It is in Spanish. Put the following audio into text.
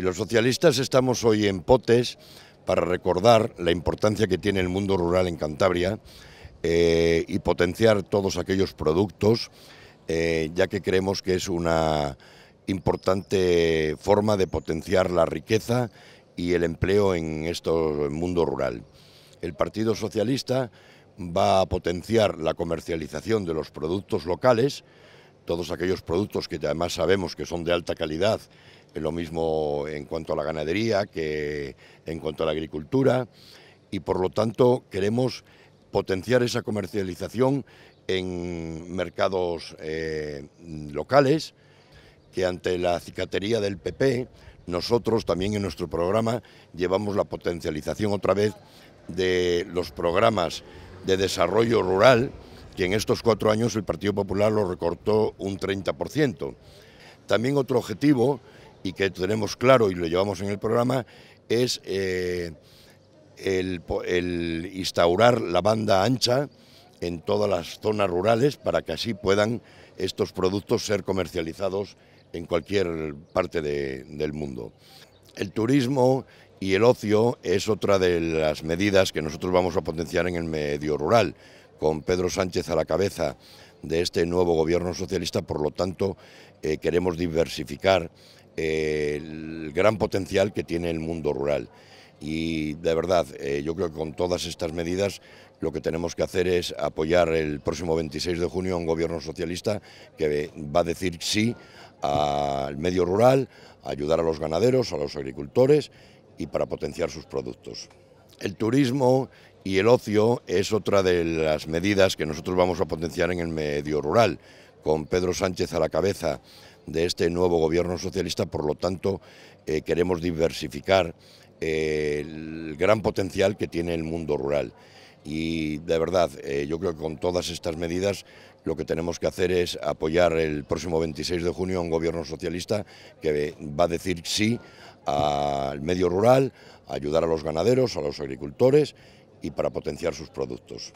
Los socialistas estamos hoy en Potes para recordar la importancia que tiene el mundo rural en Cantabria eh, y potenciar todos aquellos productos, eh, ya que creemos que es una importante forma de potenciar la riqueza y el empleo en este mundo rural. El Partido Socialista va a potenciar la comercialización de los productos locales, todos aquellos productos que además sabemos que son de alta calidad, eh, lo mismo en cuanto a la ganadería que en cuanto a la agricultura, y por lo tanto queremos potenciar esa comercialización en mercados eh, locales, que ante la cicatería del PP, nosotros también en nuestro programa llevamos la potencialización otra vez de los programas de desarrollo rural que en estos cuatro años el Partido Popular lo recortó un 30%. También otro objetivo, y que tenemos claro y lo llevamos en el programa, es eh, el, instaurar la banda ancha en todas las zonas rurales para que así puedan estos productos ser comercializados en cualquier parte del mundo. El turismo y el ocio es otra de las medidas que nosotros vamos a potenciar en el medio rural con Pedro Sánchez a la cabeza de este nuevo gobierno socialista, por lo tanto eh, queremos diversificar eh, el gran potencial que tiene el mundo rural. Y de verdad, eh, yo creo que con todas estas medidas lo que tenemos que hacer es apoyar el próximo 26 de junio a un gobierno socialista que va a decir sí al medio rural, a ayudar a los ganaderos, a los agricultores y para potenciar sus productos. El turismo y el ocio es otra de las medidas que nosotros vamos a potenciar en el medio rural, con Pedro Sánchez a la cabeza de este nuevo gobierno socialista, por lo tanto eh, queremos diversificar eh, el gran potencial que tiene el mundo rural. Y de verdad, eh, yo creo que con todas estas medidas lo que tenemos que hacer es apoyar el próximo 26 de junio a un gobierno socialista que va a decir sí al medio rural, ayudar a los ganaderos, a los agricultores y para potenciar sus productos.